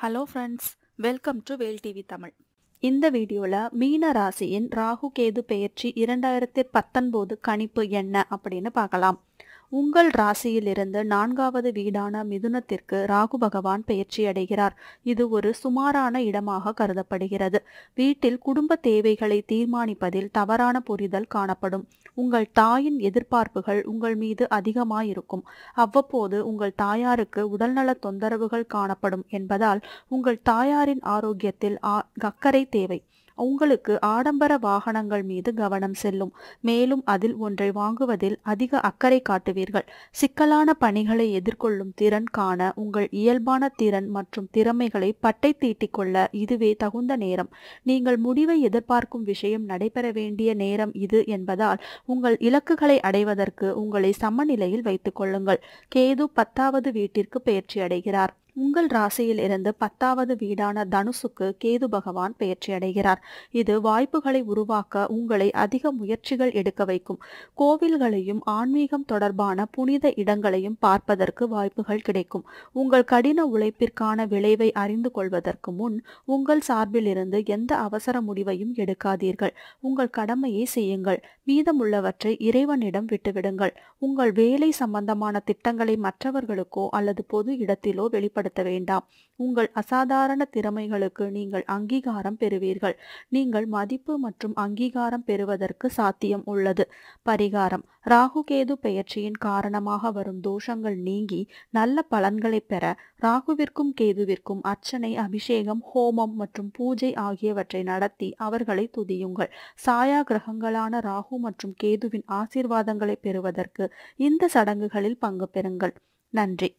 hello friends welcome to Vel TV Tamil இந்த வீடியோவில் மீன ராசியின் ராகு கேது பெயர்ச்சி இரண்டாயிரத்தி பத்தொன்பது கணிப்பு என்ன அப்படின்னு பார்க்கலாம் உங்கள் ராசியிலிருந்து நான்காவது வீடான மிதுனத்திற்கு ராகு பகவான் பயிற்சி அடைகிறார் இது ஒரு சுமாரான இடமாக கருதப்படுகிறது வீட்டில் குடும்ப தேவைகளை தீர்மானிப்பதில் தவறான புரிதல் காணப்படும் உங்கள் தாயின் எதிர்பார்ப்புகள் உங்கள் மீது அதிகமாயிருக்கும் அவ்வப்போது உங்கள் தாயாருக்கு உடல்நல தொந்தரவுகள் காணப்படும் என்பதால் உங்கள் தாயாரின் ஆரோக்கியத்தில் அக்கறை தேவை உங்களுக்கு ஆடம்பர வாகனங்கள் மீது கவனம் செல்லும் மேலும் அதில் ஒன்றை வாங்குவதில் அதிக அக்கறை காட்டுவீர்கள் சிக்கலான பணிகளை எதிர்கொள்ளும் திறன் காண உங்கள் இயல்பான திறன் மற்றும் திறமைகளை பட்டை தீட்டிக்கொள்ள இதுவே தகுந்த நேரம் நீங்கள் முடிவை எதிர்பார்க்கும் விஷயம் நடைபெற வேண்டிய நேரம் இது என்பதால் உங்கள் இலக்குகளை அடைவதற்கு உங்களை சமநிலையில் வைத்துக் கொள்ளுங்கள் கேது பத்தாவது வீட்டிற்கு பயிற்சி அடைகிறார் உங்கள் ராசியில் இருந்து பத்தாவது வீடான தனுசுக்கு கேது பகவான் பயிற்சி அடைகிறார் இது வாய்ப்புகளை உருவாக்க உங்களை அதிக முயற்சிகள் எடுக்க வைக்கும் கோவில்களையும் ஆன்மீகம் தொடர்பான புனித இடங்களையும் பார்ப்பதற்கு வாய்ப்புகள் கிடைக்கும் உங்கள் கடின உழைப்பிற்கான விளைவை அறிந்து கொள்வதற்கு முன் உங்கள் சார்பில் இருந்து எந்த அவசர முடிவையும் எடுக்காதீர்கள் உங்கள் கடமையை செய்யுங்கள் மீதமுள்ளவற்றை இறைவனிடம் விட்டுவிடுங்கள் உங்கள் வேலை சம்பந்தமான திட்டங்களை மற்றவர்களுக்கோ அல்லது பொது இடத்திலோ வெளிப்பட பயன்படுத்த வேண்டாம் உங்கள் அசாதாரண திறமைகளுக்கு நீங்கள் அங்கீகாரம் பெறுவீர்கள் நீங்கள் மதிப்பு மற்றும் அங்கீகாரம் பெறுவதற்கு சாத்தியம் உள்ளது பரிகாரம் ராகுகேது பெயர்ச்சியின் காரணமாக வரும் தோஷங்கள் நீங்கி நல்ல பலன்களை பெற ராகுவிற்கும் கேதுவிற்கும் அர்ச்சனை அபிஷேகம் ஹோமம் மற்றும் பூஜை ஆகியவற்றை நடத்தி அவர்களை துதியுங்கள் சாயா கிரகங்களான ராகு மற்றும் கேதுவின் ஆசீர்வாதங்களை பெறுவதற்கு இந்த சடங்குகளில் பங்கு பெறுங்கள் நன்றி